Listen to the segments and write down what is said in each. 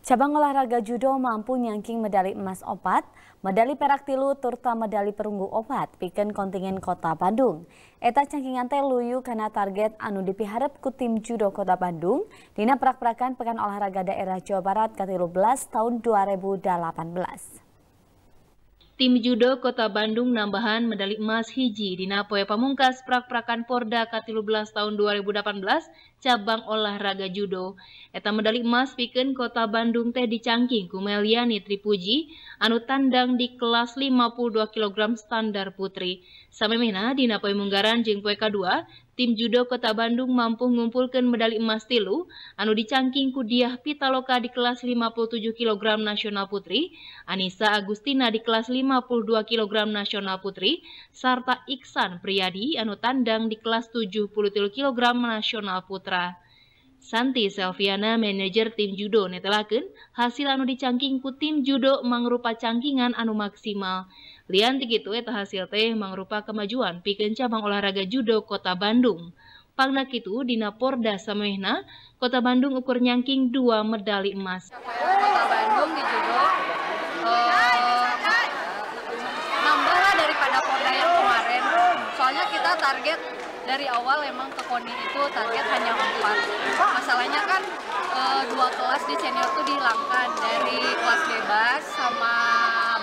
Cabang olahraga judo mampu nyangking medali emas opat, medali perak tilu, serta medali perunggu opat, piken kontingen kota Bandung. Eta cangkingan teh luyu karena target anu dipiharap ku tim judo kota Bandung, dina perak-perakan Pekan Olahraga Daerah Jawa Barat ke-13 tahun 2018. Tim judo Kota Bandung nambahan medali emas hiji di Napoe Pamungkas prak-prakan Porda K13 tahun 2018 cabang olahraga judo. Eta medali emas piken Kota Bandung teh dicangking Kumeliani Tripuji anu tandang di kelas 52 kg standar putri. Mena di Napoe Munggaran jeung poe 2 tim judo Kota Bandung mampu ngumpulkan medali emas tilu anu dicangking ku Diah Pitaloka di kelas 57 kg nasional putri, Anissa Agustina di kelas 5 52 kg nasional putri, serta Iksan Priyadi anu tandang di kelas 70 kg nasional putra. Santi Selviana, manajer tim judo, netelaken hasil anu dicangking ku tim judo mangrupa cangkingan anu maksimal. Lian gitu eta hasil teh mangrupa kemajuan pikeun cabang olahraga judo kota Bandung. Pangnak itu dina Porda Samehna, kota Bandung ukur nyangking dua medali emas. target dari awal emang ke KONI itu target hanya empat. Masalahnya kan e, dua kelas di senior tuh dihilangkan dari kelas bebas sama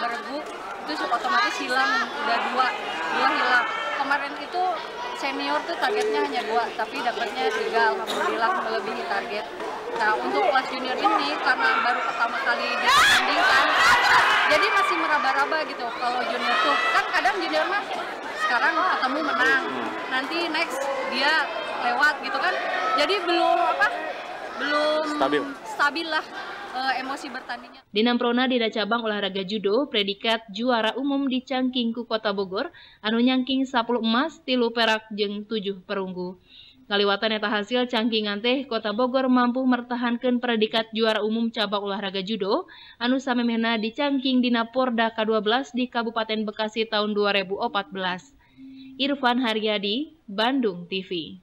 bergu itu otomatis hilang udah dua dua hilang kemarin itu senior tuh targetnya hanya dua tapi dapatnya tiga alhamdulillah melebihi target nah untuk kelas junior ini karena baru pertama kali dipertandingkan jadi masih meraba-raba gitu kalau junior tuh kan kadang junior mah sekarang ketemu menang nanti next dia lewat gitu kan jadi belum apa belum stabil stabil lah eh, emosi bertandingnya. Dinam Prona di cabang olahraga judo predikat juara umum di Cangkingku Kota Bogor anu nyangking 10 emas, tilu perak jeng 7 perunggu. Kaliwatan eta hasil cangkingan teh Kota Bogor mampu mertahankan predikat juara umum cabang olahraga judo anu samemehna di dina Porda K12 di Kabupaten Bekasi tahun 2014. Irfan Haryadi, Bandung TV.